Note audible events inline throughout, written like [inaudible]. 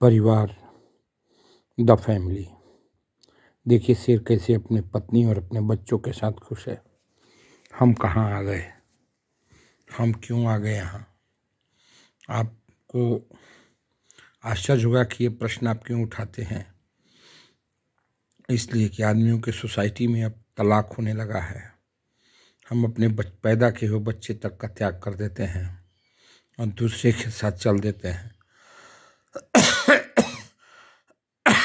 परिवार the family देखिए शेर कैसे अपने पत्नी और अपने बच्चों के साथ खुश है हम कहाँ आ गए हम क्यों आ गए यहाँ आपको आश्चर्य होगा कि ये प्रश्न आप क्यों उठाते हैं इसलिए कि आदमियों के सोसाइटी में अब तलाक होने लगा है हम अपने बच पैदा के हुए बच्चे तक का त्याग कर देते हैं और दूसरे के साथ चल देते हैं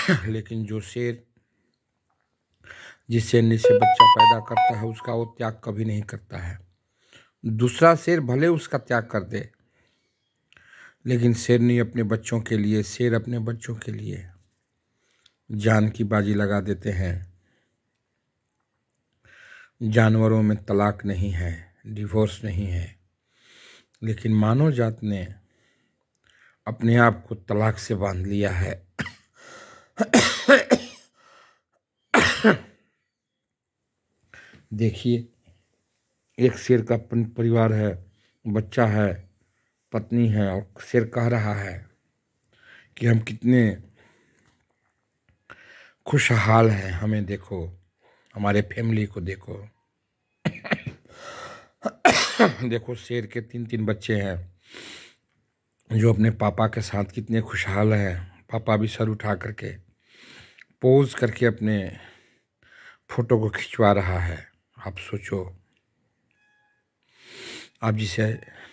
[coughs] लेकिन जो शेर जिस शेरनी से बच्चा पैदा करता है उसका वो त्याग कभी नहीं करता है दूसरा शेर भले उसका त्याग कर दे लेकिन शेरनी अपने बच्चों के लिए शेर अपने बच्चों के लिए जान की बाजी लगा देते हैं जानवरों में तलाक नहीं है डिवोर्स नहीं है लेकिन मानव जात ने अपने आप को तलाक से बांध लिया है देखिए एक शेर का परिवार है बच्चा है पत्नी है और शेर कह रहा है कि हम कितने खुशहाल हैं हमें देखो हमारे फैमिली को देखो देखो शेर के तीन तीन बच्चे हैं जो अपने पापा के साथ कितने खुशहाल हैं पापा भी सर उठा करके पोज करके अपने फ़ोटो को खिंचवा रहा है आप सोचो आप जिसे